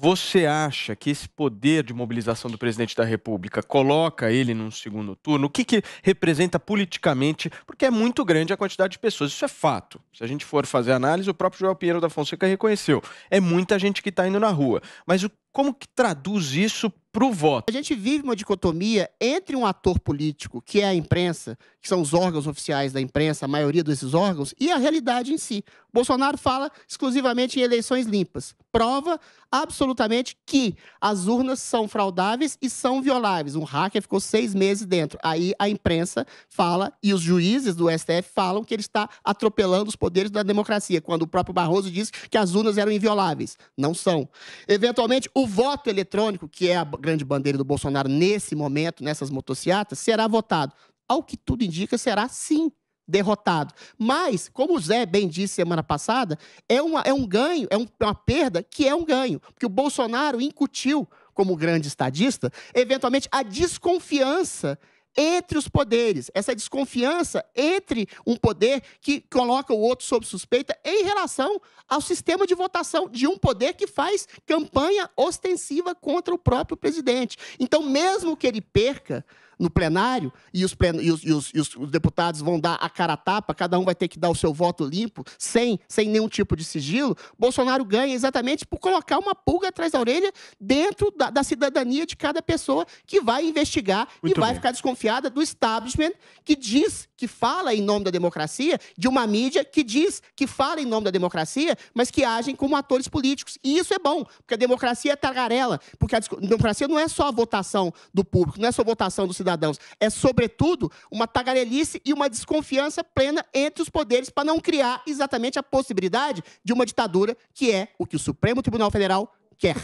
Você acha que esse poder de mobilização do presidente da República coloca ele num segundo turno? O que, que representa politicamente? Porque é muito grande a quantidade de pessoas, isso é fato. Se a gente for fazer análise, o próprio João Pinheiro da Fonseca reconheceu. É muita gente que está indo na rua. Mas o como que traduz isso para o voto? A gente vive uma dicotomia entre um ator político, que é a imprensa, que são os órgãos oficiais da imprensa, a maioria desses órgãos, e a realidade em si. Bolsonaro fala exclusivamente em eleições limpas. Prova absolutamente que as urnas são fraudáveis e são violáveis. Um hacker ficou seis meses dentro. Aí a imprensa fala e os juízes do STF falam que ele está atropelando os poderes da democracia, quando o próprio Barroso disse que as urnas eram invioláveis. Não são. Eventualmente, o voto eletrônico, que é a grande bandeira do Bolsonaro nesse momento, nessas motocicletas, será votado. Ao que tudo indica, será sim derrotado. Mas, como o Zé bem disse semana passada, é, uma, é um ganho, é um, é uma perda que é um ganho. Porque o Bolsonaro incutiu, como grande estadista, eventualmente a desconfiança entre os poderes, essa desconfiança entre um poder que coloca o outro sob suspeita em relação ao sistema de votação de um poder que faz campanha ostensiva contra o próprio presidente. Então, mesmo que ele perca no plenário e os, plen e, os, e, os, e os, deputados vão dar a cara a tapa, cada um vai ter que dar o seu voto limpo, sem, sem nenhum tipo de sigilo, Bolsonaro ganha exatamente por colocar uma pulga atrás da orelha dentro da, da cidadania de cada pessoa que vai investigar Muito e vai bem. ficar desconfiada do establishment que diz que fala em nome da democracia, de uma mídia que diz que fala em nome da democracia, mas que agem como atores políticos. E isso é bom, porque a democracia é tagarela, porque a democracia não é só a votação do público, não é só a votação do cidadão cidadãos. É, sobretudo, uma tagarelice e uma desconfiança plena entre os poderes para não criar exatamente a possibilidade de uma ditadura, que é o que o Supremo Tribunal Federal quer.